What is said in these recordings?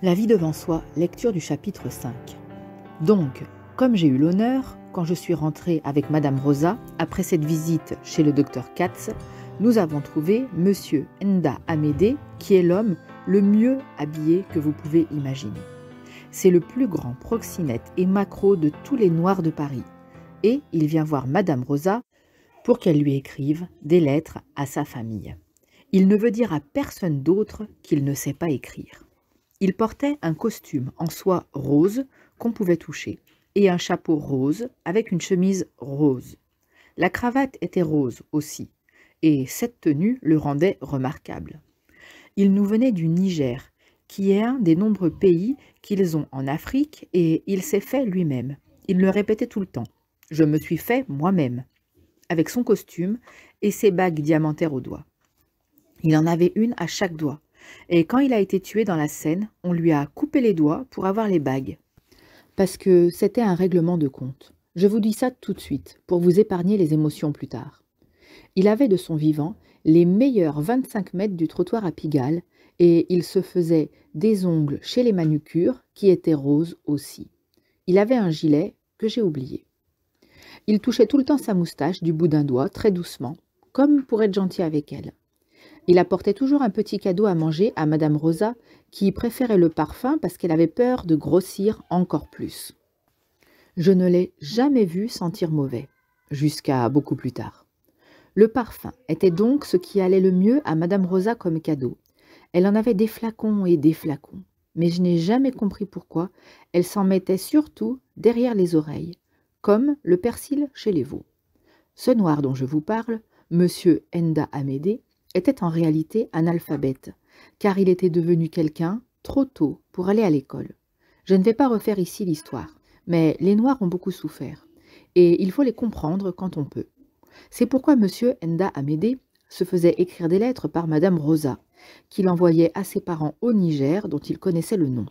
La vie devant soi, lecture du chapitre 5. Donc, comme j'ai eu l'honneur, quand je suis rentrée avec Madame Rosa, après cette visite chez le docteur Katz, nous avons trouvé Monsieur Nda Amédée, qui est l'homme le mieux habillé que vous pouvez imaginer. C'est le plus grand proxénète et macro de tous les Noirs de Paris. Et il vient voir Madame Rosa pour qu'elle lui écrive des lettres à sa famille. Il ne veut dire à personne d'autre qu'il ne sait pas écrire. Il portait un costume en soie rose qu'on pouvait toucher et un chapeau rose avec une chemise rose. La cravate était rose aussi, et cette tenue le rendait remarquable. Il nous venait du Niger, qui est un des nombreux pays qu'ils ont en Afrique, et il s'est fait lui-même. Il le répétait tout le temps. Je me suis fait moi-même, avec son costume et ses bagues diamantaires aux doigts. Il en avait une à chaque doigt, et quand il a été tué dans la Seine, on lui a coupé les doigts pour avoir les bagues. Parce que c'était un règlement de compte. Je vous dis ça tout de suite, pour vous épargner les émotions plus tard. Il avait de son vivant les meilleurs 25 mètres du trottoir à Pigalle, et il se faisait des ongles chez les manucures, qui étaient roses aussi. Il avait un gilet que j'ai oublié. Il touchait tout le temps sa moustache du bout d'un doigt, très doucement, comme pour être gentil avec elle. Il apportait toujours un petit cadeau à manger à Madame Rosa, qui préférait le parfum parce qu'elle avait peur de grossir encore plus. Je ne l'ai jamais vu sentir mauvais, jusqu'à beaucoup plus tard. Le parfum était donc ce qui allait le mieux à Madame Rosa comme cadeau. Elle en avait des flacons et des flacons, mais je n'ai jamais compris pourquoi elle s'en mettait surtout derrière les oreilles, comme le persil chez les veaux. Ce noir dont je vous parle, Monsieur Enda Amédée, était en réalité analphabète, car il était devenu quelqu'un trop tôt pour aller à l'école. Je ne vais pas refaire ici l'histoire, mais les Noirs ont beaucoup souffert, et il faut les comprendre quand on peut. C'est pourquoi M. Enda Amédée se faisait écrire des lettres par Madame Rosa, qu'il envoyait à ses parents au Niger, dont il connaissait le nom.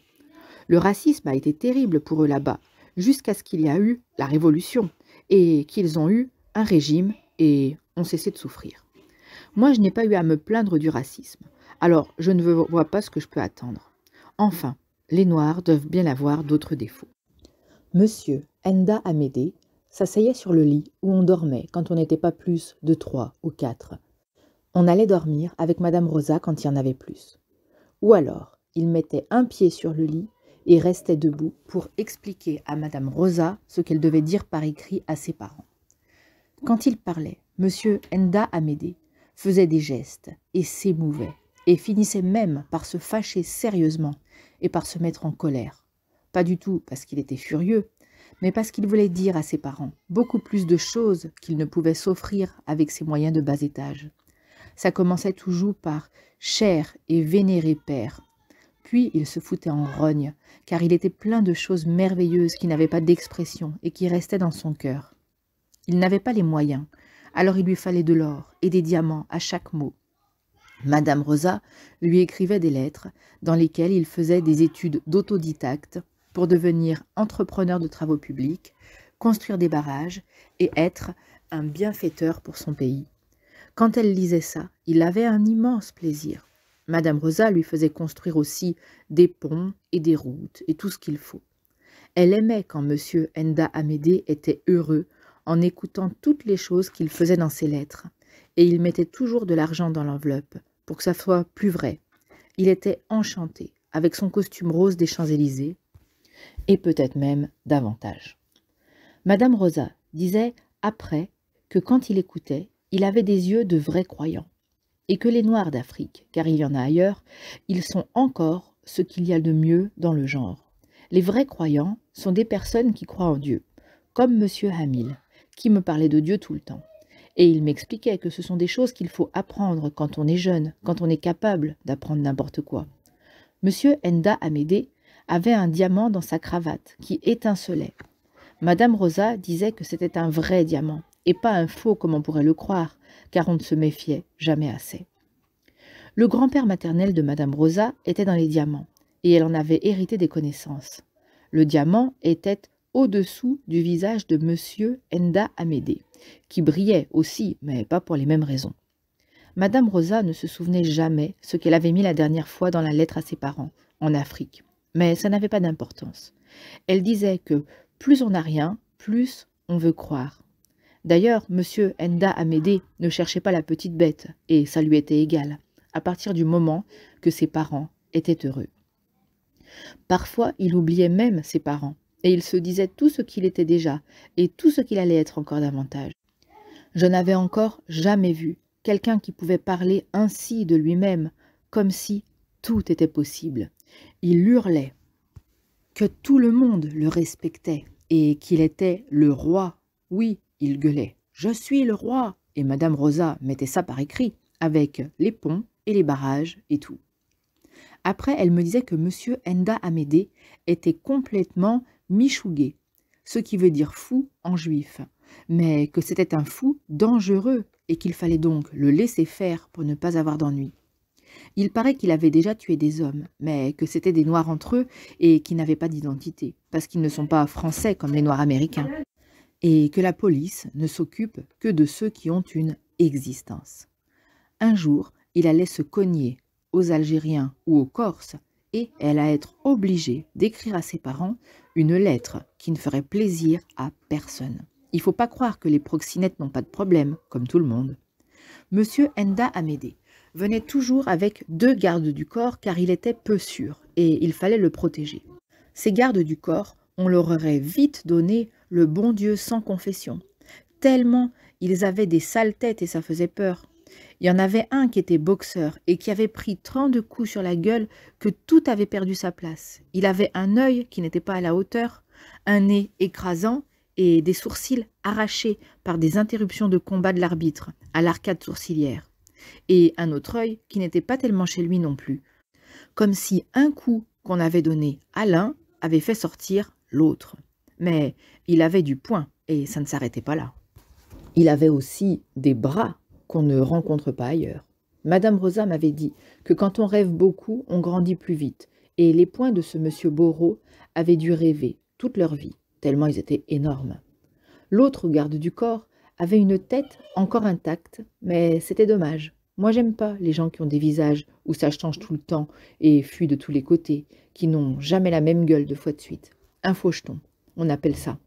Le racisme a été terrible pour eux là-bas, jusqu'à ce qu'il y a eu la Révolution, et qu'ils ont eu un régime, et ont cessé de souffrir. Moi, je n'ai pas eu à me plaindre du racisme. Alors, je ne vois pas ce que je peux attendre. Enfin, les Noirs doivent bien avoir d'autres défauts. Monsieur Enda Amédée s'asseyait sur le lit où on dormait quand on n'était pas plus de trois ou quatre. On allait dormir avec Madame Rosa quand il y en avait plus. Ou alors, il mettait un pied sur le lit et restait debout pour expliquer à Madame Rosa ce qu'elle devait dire par écrit à ses parents. Quand il parlait, Monsieur Enda Amédée faisait des gestes et s'émouvait, et finissait même par se fâcher sérieusement et par se mettre en colère. Pas du tout parce qu'il était furieux, mais parce qu'il voulait dire à ses parents beaucoup plus de choses qu'il ne pouvait s'offrir avec ses moyens de bas étage. Ça commençait toujours par « cher et vénéré père ». Puis il se foutait en rogne, car il était plein de choses merveilleuses qui n'avaient pas d'expression et qui restaient dans son cœur. Il n'avait pas les moyens, alors il lui fallait de l'or et des diamants à chaque mot. Madame Rosa lui écrivait des lettres dans lesquelles il faisait des études d'autodidacte pour devenir entrepreneur de travaux publics, construire des barrages et être un bienfaiteur pour son pays. Quand elle lisait ça, il avait un immense plaisir. Madame Rosa lui faisait construire aussi des ponts et des routes et tout ce qu'il faut. Elle aimait quand M. Enda Amédée était heureux en écoutant toutes les choses qu'il faisait dans ses lettres, et il mettait toujours de l'argent dans l'enveloppe, pour que ça soit plus vrai. Il était enchanté, avec son costume rose des Champs-Élysées, et peut-être même davantage. Madame Rosa disait après que quand il écoutait, il avait des yeux de vrai croyants, et que les Noirs d'Afrique, car il y en a ailleurs, ils sont encore ce qu'il y a de mieux dans le genre. Les vrais croyants sont des personnes qui croient en Dieu, comme M. Hamil, qui me parlait de Dieu tout le temps. Et il m'expliquait que ce sont des choses qu'il faut apprendre quand on est jeune, quand on est capable d'apprendre n'importe quoi. Monsieur Enda Amédée avait un diamant dans sa cravate qui étincelait. Madame Rosa disait que c'était un vrai diamant et pas un faux comme on pourrait le croire, car on ne se méfiait jamais assez. Le grand-père maternel de Madame Rosa était dans les diamants et elle en avait hérité des connaissances. Le diamant était au-dessous du visage de M. Enda Amédée, qui brillait aussi, mais pas pour les mêmes raisons. Madame Rosa ne se souvenait jamais ce qu'elle avait mis la dernière fois dans la lettre à ses parents, en Afrique, mais ça n'avait pas d'importance. Elle disait que plus on n'a rien, plus on veut croire. D'ailleurs, M. Enda Amédée ne cherchait pas la petite bête, et ça lui était égal, à partir du moment que ses parents étaient heureux. Parfois, il oubliait même ses parents, il se disait tout ce qu'il était déjà, et tout ce qu'il allait être encore davantage. Je n'avais encore jamais vu quelqu'un qui pouvait parler ainsi de lui-même, comme si tout était possible. Il hurlait que tout le monde le respectait et qu'il était le roi. Oui, il gueulait. Je suis le roi. Et Madame Rosa mettait ça par écrit, avec les ponts et les barrages et tout. Après, elle me disait que Monsieur Enda Amédée était complètement Michougué, ce qui veut dire fou en juif, mais que c'était un fou dangereux et qu'il fallait donc le laisser faire pour ne pas avoir d'ennui. Il paraît qu'il avait déjà tué des hommes, mais que c'était des Noirs entre eux et qui n'avaient pas d'identité, parce qu'ils ne sont pas français comme les Noirs américains, et que la police ne s'occupe que de ceux qui ont une existence. Un jour, il allait se cogner aux Algériens ou aux Corses, et elle a être obligée d'écrire à ses parents une lettre qui ne ferait plaisir à personne. Il ne faut pas croire que les proxinettes n'ont pas de problème, comme tout le monde. Monsieur Enda Amédée venait toujours avec deux gardes du corps car il était peu sûr et il fallait le protéger. Ces gardes du corps, on leur aurait vite donné le bon Dieu sans confession, tellement ils avaient des sales têtes et ça faisait peur. Il y en avait un qui était boxeur et qui avait pris tant de coups sur la gueule que tout avait perdu sa place. Il avait un œil qui n'était pas à la hauteur, un nez écrasant et des sourcils arrachés par des interruptions de combat de l'arbitre à l'arcade sourcilière, et un autre œil qui n'était pas tellement chez lui non plus, comme si un coup qu'on avait donné à l'un avait fait sortir l'autre. Mais il avait du poing et ça ne s'arrêtait pas là. Il avait aussi des bras qu'on ne rencontre pas ailleurs. Madame Rosa m'avait dit que quand on rêve beaucoup, on grandit plus vite, et les poings de ce monsieur Borot avaient dû rêver toute leur vie, tellement ils étaient énormes. L'autre garde du corps avait une tête encore intacte, mais c'était dommage. Moi, j'aime pas les gens qui ont des visages où ça change tout le temps et fuit de tous les côtés, qui n'ont jamais la même gueule deux fois de suite. Un faucheton, on appelle ça.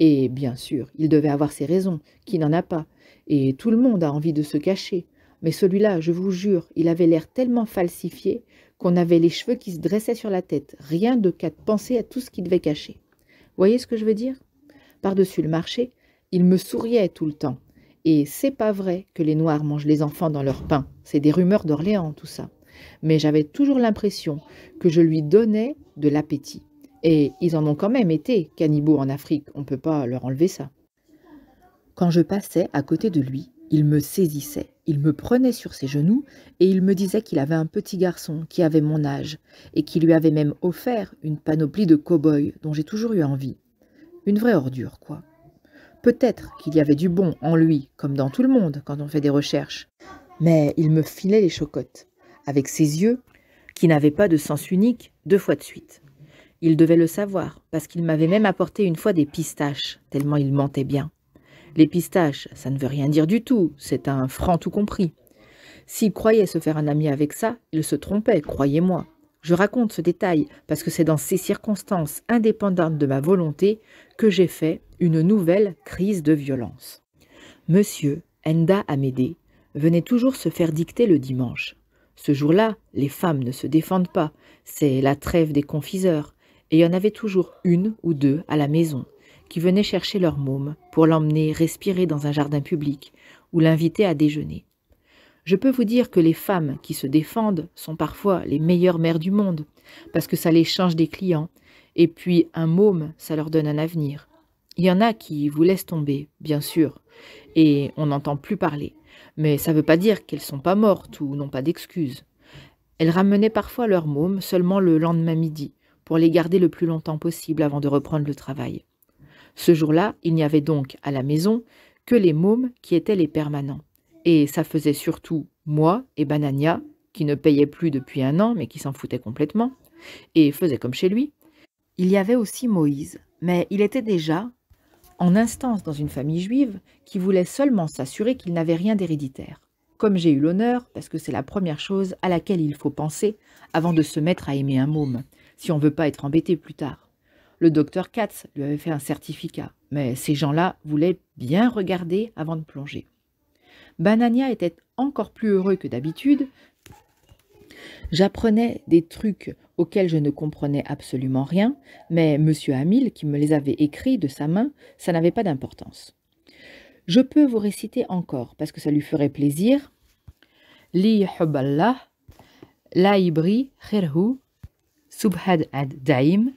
Et bien sûr, il devait avoir ses raisons, qui n'en a pas, et tout le monde a envie de se cacher. Mais celui-là, je vous jure, il avait l'air tellement falsifié qu'on avait les cheveux qui se dressaient sur la tête, rien de qu'à penser à tout ce qu'il devait cacher. Voyez ce que je veux dire Par-dessus le marché, il me souriait tout le temps. Et c'est pas vrai que les Noirs mangent les enfants dans leur pain, c'est des rumeurs d'Orléans tout ça. Mais j'avais toujours l'impression que je lui donnais de l'appétit. Et ils en ont quand même été, cannibaux en Afrique, on peut pas leur enlever ça. Quand je passais à côté de lui, il me saisissait, il me prenait sur ses genoux et il me disait qu'il avait un petit garçon qui avait mon âge et qui lui avait même offert une panoplie de cow-boys dont j'ai toujours eu envie. Une vraie ordure, quoi. Peut-être qu'il y avait du bon en lui, comme dans tout le monde quand on fait des recherches. Mais il me filait les chocottes, avec ses yeux, qui n'avaient pas de sens unique, deux fois de suite. Il devait le savoir, parce qu'il m'avait même apporté une fois des pistaches, tellement il mentait bien. Les pistaches, ça ne veut rien dire du tout, c'est un franc tout compris. S'il croyait se faire un ami avec ça, il se trompait, croyez-moi. Je raconte ce détail parce que c'est dans ces circonstances indépendantes de ma volonté que j'ai fait une nouvelle crise de violence. Monsieur Enda Amédée venait toujours se faire dicter le dimanche. Ce jour-là, les femmes ne se défendent pas, c'est la trêve des confiseurs, et il y en avait toujours une ou deux à la maison qui venaient chercher leur môme pour l'emmener respirer dans un jardin public ou l'inviter à déjeuner. Je peux vous dire que les femmes qui se défendent sont parfois les meilleures mères du monde, parce que ça les change des clients, et puis un môme, ça leur donne un avenir. Il y en a qui vous laissent tomber, bien sûr, et on n'entend plus parler, mais ça ne veut pas dire qu'elles sont pas mortes ou n'ont pas d'excuses. Elles ramenaient parfois leur môme seulement le lendemain midi, pour les garder le plus longtemps possible avant de reprendre le travail. Ce jour-là, il n'y avait donc à la maison que les mômes qui étaient les permanents. Et ça faisait surtout moi et Banania, qui ne payaient plus depuis un an, mais qui s'en foutaient complètement, et faisait comme chez lui. Il y avait aussi Moïse, mais il était déjà en instance dans une famille juive qui voulait seulement s'assurer qu'il n'avait rien d'héréditaire. Comme j'ai eu l'honneur, parce que c'est la première chose à laquelle il faut penser avant de se mettre à aimer un môme, si on ne veut pas être embêté plus tard. Le docteur Katz lui avait fait un certificat, mais ces gens-là voulaient bien regarder avant de plonger. Banania était encore plus heureux que d'habitude. J'apprenais des trucs auxquels je ne comprenais absolument rien, mais M. Hamil, qui me les avait écrits de sa main, ça n'avait pas d'importance. Je peux vous réciter encore, parce que ça lui ferait plaisir. Li Huballah, Ibri Khirhu, Subhad ad Daim,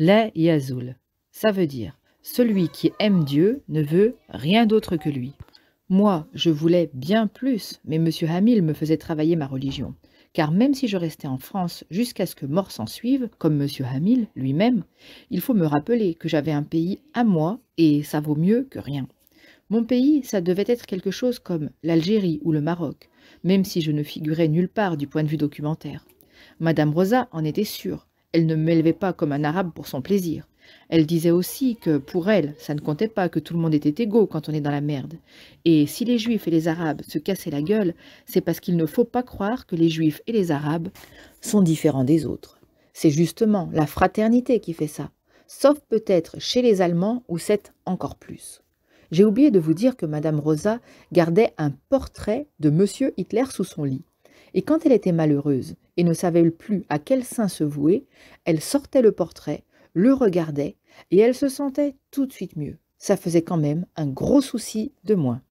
la yazoul Ça veut dire celui qui aime Dieu ne veut rien d'autre que lui. Moi, je voulais bien plus, mais M. Hamil me faisait travailler ma religion. Car même si je restais en France jusqu'à ce que mort s'en suive, comme M. Hamil lui-même, il faut me rappeler que j'avais un pays à moi et ça vaut mieux que rien. Mon pays, ça devait être quelque chose comme l'Algérie ou le Maroc, même si je ne figurais nulle part du point de vue documentaire. Madame Rosa en était sûre, elle ne m'élevait pas comme un arabe pour son plaisir. Elle disait aussi que, pour elle, ça ne comptait pas que tout le monde était égaux quand on est dans la merde. Et si les Juifs et les Arabes se cassaient la gueule, c'est parce qu'il ne faut pas croire que les Juifs et les Arabes sont différents des autres. C'est justement la fraternité qui fait ça. Sauf peut-être chez les Allemands où c'est encore plus. J'ai oublié de vous dire que Madame Rosa gardait un portrait de Monsieur Hitler sous son lit et quand elle était malheureuse et ne savait plus à quel saint se vouer, elle sortait le portrait, le regardait, et elle se sentait tout de suite mieux. Ça faisait quand même un gros souci de moins.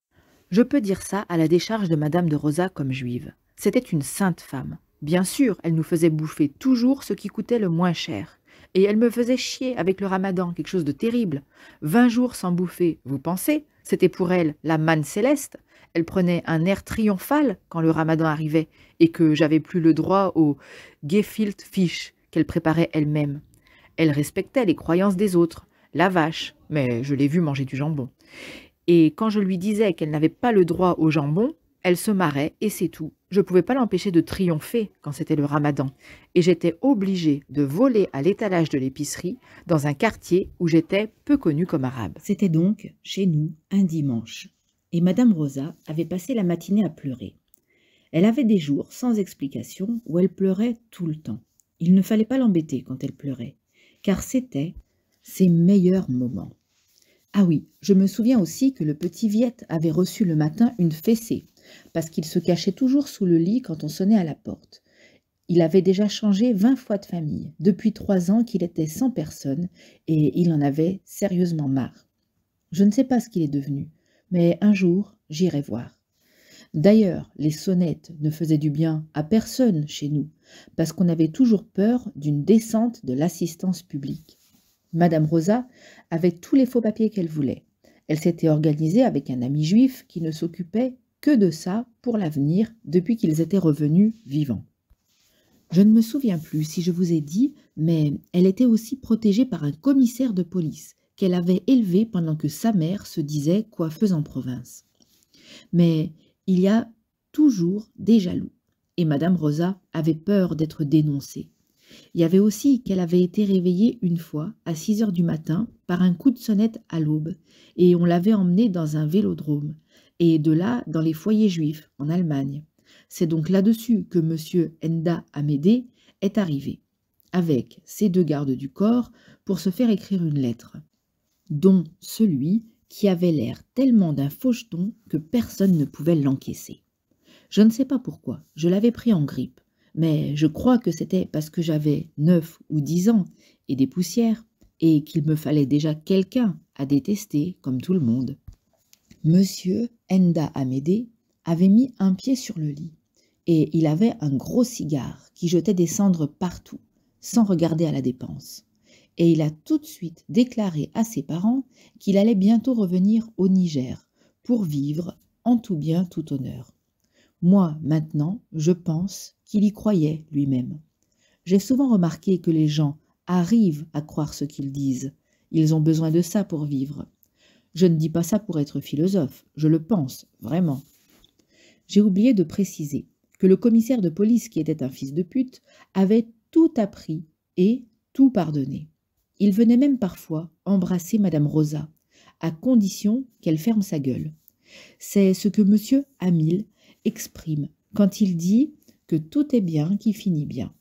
Je peux dire ça à la décharge de Madame de Rosa comme juive. C'était une sainte femme. Bien sûr, elle nous faisait bouffer toujours ce qui coûtait le moins cher. Et elle me faisait chier avec le ramadan, quelque chose de terrible. Vingt jours sans bouffer, vous pensez c'était pour elle la manne céleste. Elle prenait un air triomphal quand le ramadan arrivait et que j'avais plus le droit au gefilte fish qu'elle préparait elle-même. Elle respectait les croyances des autres, la vache, mais je l'ai vue manger du jambon. Et quand je lui disais qu'elle n'avait pas le droit au jambon, elle se marrait et c'est tout. Je ne pouvais pas l'empêcher de triompher quand c'était le ramadan, et j'étais obligée de voler à l'étalage de l'épicerie dans un quartier où j'étais peu connue comme arabe. C'était donc, chez nous, un dimanche, et Madame Rosa avait passé la matinée à pleurer. Elle avait des jours, sans explication, où elle pleurait tout le temps. Il ne fallait pas l'embêter quand elle pleurait, car c'était ses meilleurs moments. Ah oui, je me souviens aussi que le petit Viette avait reçu le matin une fessée parce qu'il se cachait toujours sous le lit quand on sonnait à la porte. Il avait déjà changé vingt fois de famille, depuis trois ans qu'il était sans personne, et il en avait sérieusement marre. Je ne sais pas ce qu'il est devenu, mais un jour j'irai voir. D'ailleurs, les sonnettes ne faisaient du bien à personne chez nous, parce qu'on avait toujours peur d'une descente de l'assistance publique. Madame Rosa avait tous les faux papiers qu'elle voulait. Elle s'était organisée avec un ami juif qui ne s'occupait que de ça pour l'avenir depuis qu'ils étaient revenus vivants. Je ne me souviens plus si je vous ai dit, mais elle était aussi protégée par un commissaire de police qu'elle avait élevé pendant que sa mère se disait coiffeuse en province. Mais il y a toujours des jaloux, et Madame Rosa avait peur d'être dénoncée. Il y avait aussi qu'elle avait été réveillée une fois, à 6 heures du matin, par un coup de sonnette à l'aube, et on l'avait emmenée dans un vélodrome et de là dans les foyers juifs en Allemagne. C'est donc là-dessus que M. Enda Amédée est arrivé, avec ses deux gardes du corps, pour se faire écrire une lettre, dont celui qui avait l'air tellement d'un faucheton que personne ne pouvait l'encaisser. Je ne sais pas pourquoi, je l'avais pris en grippe, mais je crois que c'était parce que j'avais neuf ou dix ans et des poussières, et qu'il me fallait déjà quelqu'un à détester comme tout le monde. Monsieur Enda Amédée avait mis un pied sur le lit, et il avait un gros cigare qui jetait des cendres partout, sans regarder à la dépense. Et il a tout de suite déclaré à ses parents qu'il allait bientôt revenir au Niger pour vivre en tout bien, tout honneur. Moi, maintenant, je pense qu'il y croyait lui-même. J'ai souvent remarqué que les gens arrivent à croire ce qu'ils disent. Ils ont besoin de ça pour vivre. Je ne dis pas ça pour être philosophe, je le pense, vraiment. J'ai oublié de préciser que le commissaire de police, qui était un fils de pute, avait tout appris et tout pardonné. Il venait même parfois embrasser Madame Rosa, à condition qu'elle ferme sa gueule. C'est ce que Monsieur Hamil exprime quand il dit que tout est bien qui finit bien.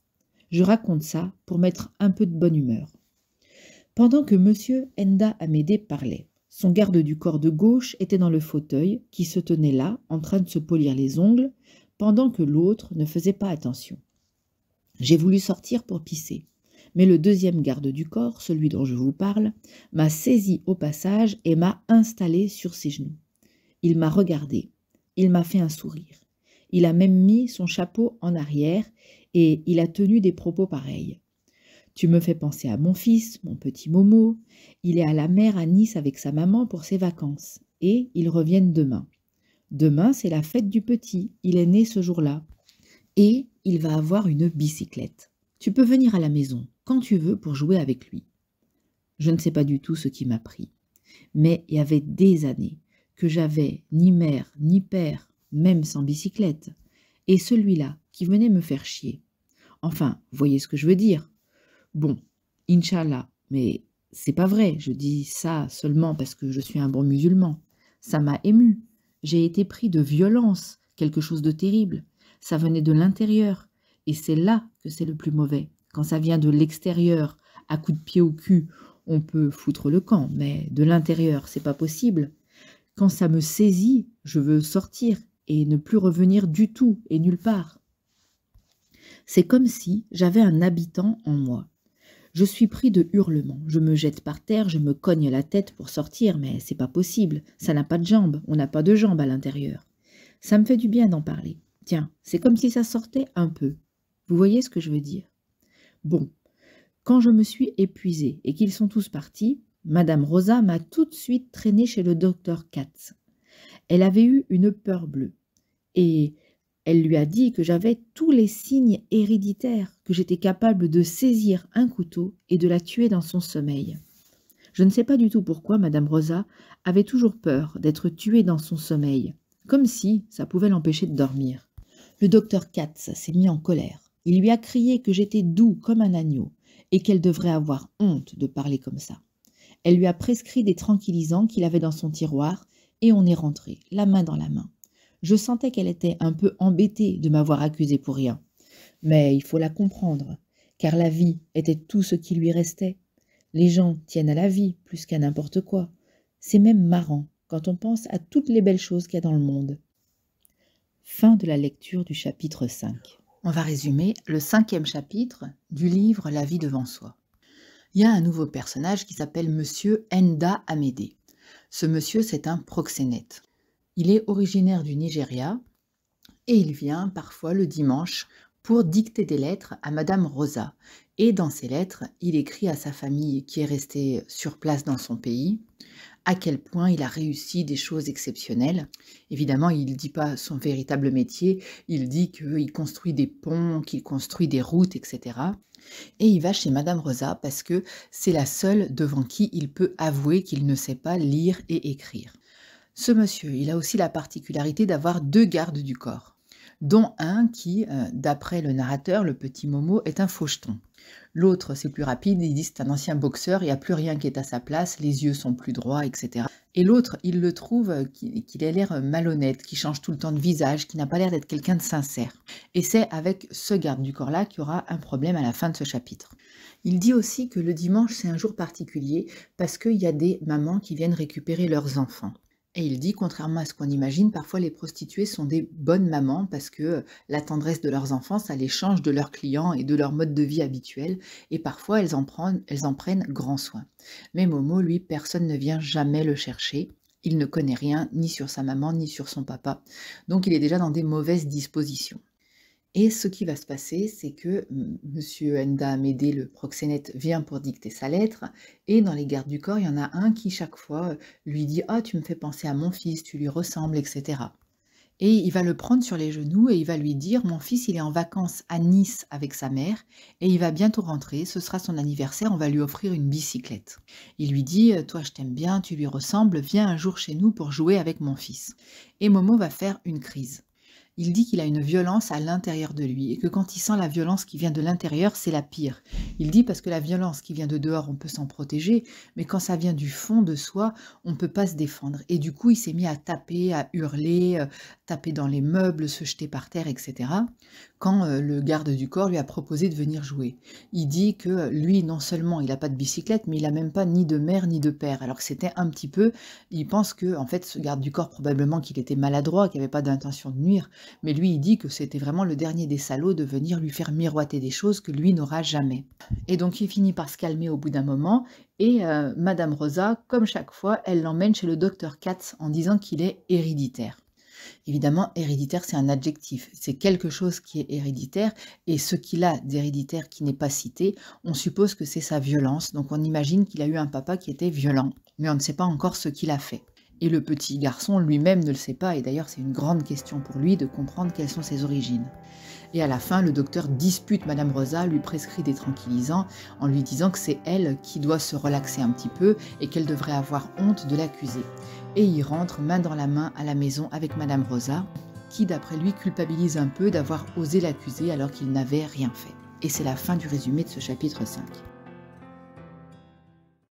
Je raconte ça pour mettre un peu de bonne humeur. Pendant que Monsieur Enda Amédée parlait, son garde du corps de gauche était dans le fauteuil, qui se tenait là, en train de se polir les ongles, pendant que l'autre ne faisait pas attention. J'ai voulu sortir pour pisser, mais le deuxième garde du corps, celui dont je vous parle, m'a saisi au passage et m'a installé sur ses genoux. Il m'a regardé, il m'a fait un sourire, il a même mis son chapeau en arrière et il a tenu des propos pareils. Tu me fais penser à mon fils, mon petit Momo. Il est à la mer à Nice avec sa maman pour ses vacances. Et ils reviennent demain. Demain, c'est la fête du petit. Il est né ce jour-là. Et il va avoir une bicyclette. Tu peux venir à la maison quand tu veux pour jouer avec lui. Je ne sais pas du tout ce qui m'a pris. Mais il y avait des années que j'avais ni mère ni père, même sans bicyclette. Et celui-là qui venait me faire chier. Enfin, voyez ce que je veux dire. Bon, Inch'Allah, mais c'est pas vrai, je dis ça seulement parce que je suis un bon musulman. Ça m'a ému. J'ai été pris de violence, quelque chose de terrible. Ça venait de l'intérieur, et c'est là que c'est le plus mauvais. Quand ça vient de l'extérieur, à coup de pied au cul, on peut foutre le camp, mais de l'intérieur, c'est pas possible. Quand ça me saisit, je veux sortir et ne plus revenir du tout et nulle part. C'est comme si j'avais un habitant en moi. Je suis pris de hurlements. Je me jette par terre, je me cogne la tête pour sortir, mais c'est pas possible. Ça n'a pas de jambes, on n'a pas de jambes à l'intérieur. Ça me fait du bien d'en parler. Tiens, c'est comme si ça sortait un peu. Vous voyez ce que je veux dire Bon, quand je me suis épuisée et qu'ils sont tous partis, Madame Rosa m'a tout de suite traînée chez le docteur Katz. Elle avait eu une peur bleue. Et elle lui a dit que j'avais tous les signes héréditaires, que j'étais capable de saisir un couteau et de la tuer dans son sommeil. Je ne sais pas du tout pourquoi Madame Rosa avait toujours peur d'être tuée dans son sommeil, comme si ça pouvait l'empêcher de dormir. Le docteur Katz s'est mis en colère. Il lui a crié que j'étais doux comme un agneau et qu'elle devrait avoir honte de parler comme ça. Elle lui a prescrit des tranquillisants qu'il avait dans son tiroir et on est rentré, la main dans la main. Je sentais qu'elle était un peu embêtée de m'avoir accusé pour rien. Mais il faut la comprendre, car la vie était tout ce qui lui restait. Les gens tiennent à la vie plus qu'à n'importe quoi. C'est même marrant quand on pense à toutes les belles choses qu'il y a dans le monde. Fin de la lecture du chapitre 5. On va résumer le cinquième chapitre du livre La vie devant soi. Il y a un nouveau personnage qui s'appelle Monsieur Enda Amédée. Ce monsieur, c'est un proxénète. Il est originaire du Nigeria et il vient parfois le dimanche pour dicter des lettres à Madame Rosa. Et dans ces lettres, il écrit à sa famille qui est restée sur place dans son pays à quel point il a réussi des choses exceptionnelles. Évidemment, il ne dit pas son véritable métier, il dit qu'il construit des ponts, qu'il construit des routes, etc. Et il va chez Madame Rosa parce que c'est la seule devant qui il peut avouer qu'il ne sait pas lire et écrire. Ce monsieur, il a aussi la particularité d'avoir deux gardes du corps dont un qui, euh, d'après le narrateur, le petit Momo, est un faucheton. L'autre, c'est plus rapide, il dit c'est un ancien boxeur, il n'y a plus rien qui est à sa place, les yeux sont plus droits, etc. Et l'autre, il le trouve euh, qu'il a l'air euh, malhonnête, qui change tout le temps de visage, qui n'a pas l'air d'être quelqu'un de sincère. Et c'est avec ce garde du corps-là qu'il y aura un problème à la fin de ce chapitre. Il dit aussi que le dimanche, c'est un jour particulier parce qu'il y a des mamans qui viennent récupérer leurs enfants. Et il dit, contrairement à ce qu'on imagine, parfois les prostituées sont des bonnes mamans parce que euh, la tendresse de leurs enfants, ça les change de leurs clients et de leur mode de vie habituel, et parfois elles en prennent, grand soin. Mais Momo, lui, personne ne vient jamais le chercher. Il ne connaît rien ni sur sa maman ni sur son papa, donc il est déjà dans des mauvaises dispositions. Et ce qui va se passer, c'est que M. Enda Amédée, le proxénète, vient pour dicter sa lettre, et dans les gardes du corps, il y en a un qui, chaque fois, euh, lui dit Ah, tu me fais penser à mon fils, tu lui ressembles, etc. Et il va le prendre sur les genoux et il va lui dire Mon fils, il est en vacances à Nice avec sa mère, et il va bientôt rentrer, ce sera son anniversaire, on va lui offrir une bicyclette. Il lui dit «Euh, Toi, je t'aime bien, tu lui ressembles, viens un jour chez nous pour jouer avec mon fils. Et Momo va faire une crise il dit qu'il a une violence à l'intérieur de lui et que quand il sent la violence qui vient de l'intérieur, c'est la pire. Il dit parce que la violence qui vient de dehors, on peut s'en protéger, mais quand ça vient du fond de soi, on ne peut pas se défendre. Et du coup, il s'est mis à taper, à hurler, euh, taper dans les meubles, se jeter par terre, etc quand euh, le garde du corps lui a proposé de venir jouer. Il dit que euh, lui, non seulement il n'a pas de bicyclette, mais il n'a même pas ni de mère ni de père, alors que c'était un petit peu, il pense que en fait ce garde du corps probablement qu'il était maladroit, qu'il n'avait pas d'intention de nuire, mais lui il dit que c'était vraiment le dernier des salauds de venir lui faire miroiter des choses que lui n'aura jamais. Et donc il finit par se calmer au bout d'un moment, et euh, Madame Rosa, comme chaque fois, elle l'emmène chez le docteur Katz en disant qu'il est héréditaire. Évidemment, héréditaire, c'est un adjectif, c'est quelque chose qui est héréditaire, et ce qu'il a d'héréditaire qui n'est pas cité, on suppose que c'est sa violence, donc on imagine qu'il a eu un papa qui était violent, mais on ne sait pas encore ce qu'il a fait. Et le petit garçon lui-même ne le sait pas, et d'ailleurs c'est une grande question pour lui de comprendre quelles sont ses origines. Et à la fin, le docteur dispute Madame Rosa, lui prescrit des tranquillisants en lui disant que c'est elle qui doit se relaxer un petit peu et qu'elle devrait avoir honte de l'accuser. Et il rentre main dans la main à la maison avec Madame Rosa, qui d'après lui culpabilise un peu d'avoir osé l'accuser alors qu'il n'avait rien fait. Et c'est la fin du résumé de ce chapitre 5.